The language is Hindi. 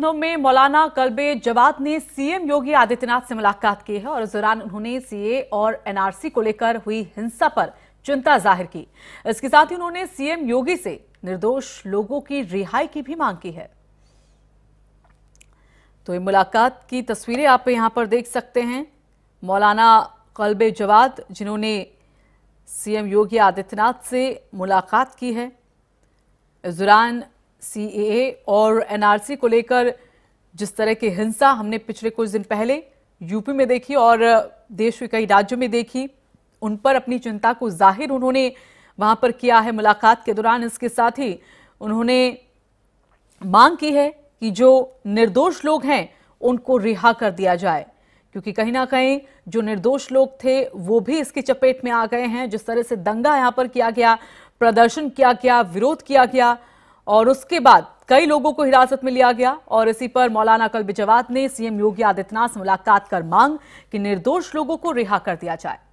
लखनऊ में मौलाना कलबे जवाद ने सीएम योगी आदित्यनाथ से मुलाकात की है और इस दौरान उन्होंने सीए और एनआरसी को लेकर हुई हिंसा पर चिंता जाहिर की इसके साथ ही उन्होंने सीएम योगी से निर्दोष लोगों की रिहाई की भी मांग की है तो ये मुलाकात की तस्वीरें आप यहां पर देख सकते हैं मौलाना कलबे जवाद जिन्होंने सीएम योगी आदित्यनाथ से मुलाकात की है इस दौरान सी और एनआरसी को लेकर जिस तरह की हिंसा हमने पिछले कुछ दिन पहले यूपी में देखी और देश के कई राज्यों में देखी उन पर अपनी चिंता को जाहिर उन्होंने वहां पर किया है मुलाकात के दौरान इसके साथ ही उन्होंने मांग की है कि जो निर्दोष लोग हैं उनको रिहा कर दिया जाए क्योंकि कहीं ना कहीं जो निर्दोष लोग थे वो भी इसकी चपेट में आ गए हैं जिस तरह से दंगा यहाँ पर किया गया प्रदर्शन किया गया विरोध किया गया और उसके बाद कई लोगों को हिरासत में लिया गया और इसी पर मौलाना कल्बिजवाद ने सीएम योगी आदित्यनाथ से मुलाकात कर मांग कि निर्दोष लोगों को रिहा कर दिया जाए